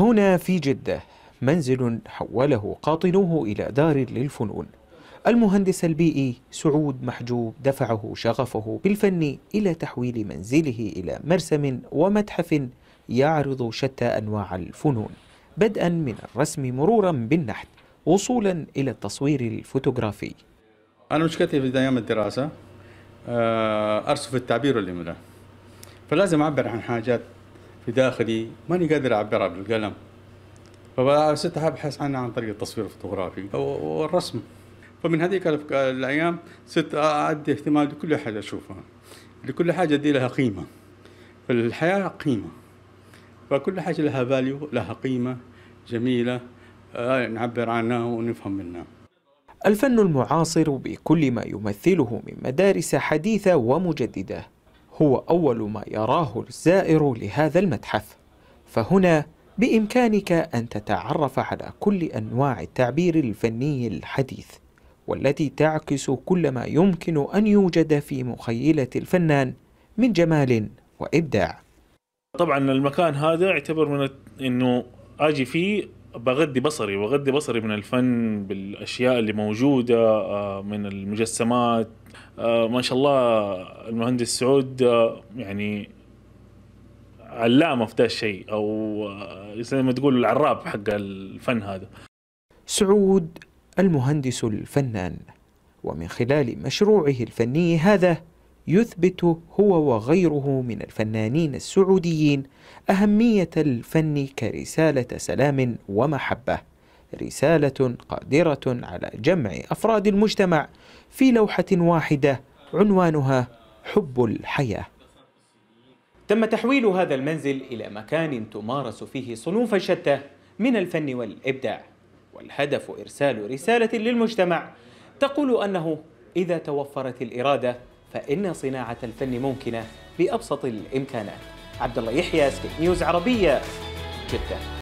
هنا في جدة منزل حوله قاطنوه إلى دار للفنون المهندس البيئي سعود محجوب دفعه شغفه بالفن إلى تحويل منزله إلى مرسم ومتحف يعرض شتى أنواع الفنون بدءا من الرسم مرورا بالنحت وصولا إلى التصوير الفوتوغرافي أنا مشكلتي في أيام الدراسة آه، أرسم في التعبير منه فلازم أعبر عن حاجات في داخلي ماني قادر أعبرها بالقلم فصرت أبحث عنها عن طريق التصوير الفوتوغرافي والرسم فمن هذيك الأيام صرت أدي اهتمام لكل حاجة أشوفها لكل حاجة دي لها قيمة فالحياة قيمة فكل حاجة لها فاليو لها قيمة جميلة آه، نعبر عنها ونفهم منها الفن المعاصر بكل ما يمثله من مدارس حديثة ومجددة هو أول ما يراه الزائر لهذا المتحف فهنا بإمكانك أن تتعرف على كل أنواع التعبير الفني الحديث والتي تعكس كل ما يمكن أن يوجد في مخيلة الفنان من جمال وإبداع طبعا المكان هذا يعتبر من انه اجي فيه بغذي بصري بغذي بصري من الفن بالاشياء اللي موجوده آه، من المجسمات آه، ما شاء الله المهندس سعود آه، يعني علامه في ذا الشيء او زي ما تقول العراب حق الفن هذا سعود المهندس الفنان ومن خلال مشروعه الفني هذا يثبت هو وغيره من الفنانين السعوديين أهمية الفن كرسالة سلام ومحبة رسالة قادرة على جمع أفراد المجتمع في لوحة واحدة عنوانها حب الحياة تم تحويل هذا المنزل إلى مكان تمارس فيه صنوف شتى من الفن والإبداع والهدف إرسال رسالة للمجتمع تقول أنه إذا توفرت الإرادة فإن صناعة الفن ممكنة بأبسط الإمكانات عبد الله يحيى سكيت نيوز عربية جدة